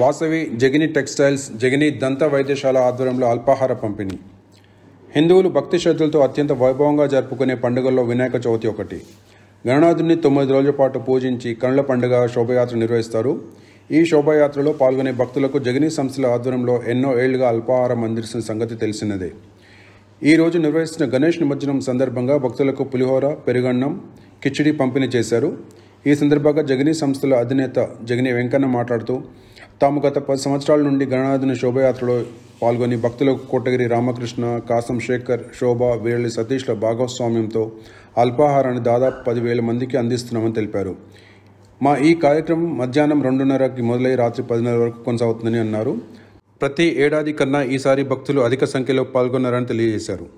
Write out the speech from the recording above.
Vasavi జగిని textiles జగిని దంత వైద్యశాల ఆధ్వర్యంలో అల్పాహార పంపిణీ హిందువులు భక్తి శ్రద్ధలతో అత్యంత వైభవంగా జరుపుకునే పండుగల్లో వినాయక చవితి ఒకటి గణనాథుని తొమ్మిది రోజుల పాటు పూజించి కనుల పండుగ శోభయాత్ర నిర్వహిస్తారు ఈ శోభాయాత్రలో పాల్గొనే భక్తులకు జగనీ సంస్థల ఆధ్వర్యంలో ఎన్నో ఏళ్లుగా అల్పాహారం అందిస్తున్న సంగతి తెలిసినదే ఈ రోజు నిర్వహిస్తున్న గణేష్ నిమజ్జనం సందర్భంగా భక్తులకు పులిహోర పెరుగన్నం కిచిడి పంపిణీ చేశారు ఈ సందర్భంగా జగనీ సంస్థల అధినేత జగనీ వెంకన్న మాట్లాడుతూ తాము గత పది సంవత్సరాల నుండి గణనాథుని శోభయాత్రలో పాల్గొని భక్తులకు కోటగిరి రామకృష్ణ కాసం శేఖర్ శోభ వీరళి సతీష్ల భాగస్వామ్యంతో అల్పాహారాన్ని దాదాపు పదివేల మందికి అందిస్తున్నామని తెలిపారు మా ఈ కార్యక్రమం మధ్యాహ్నం రెండున్నరకి మొదలై రాత్రి పదిన్నర వరకు కొనసాగుతుందని అన్నారు ప్రతి ఏడాది కన్నా ఈసారి భక్తులు అధిక సంఖ్యలో పాల్గొన్నారని తెలియజేశారు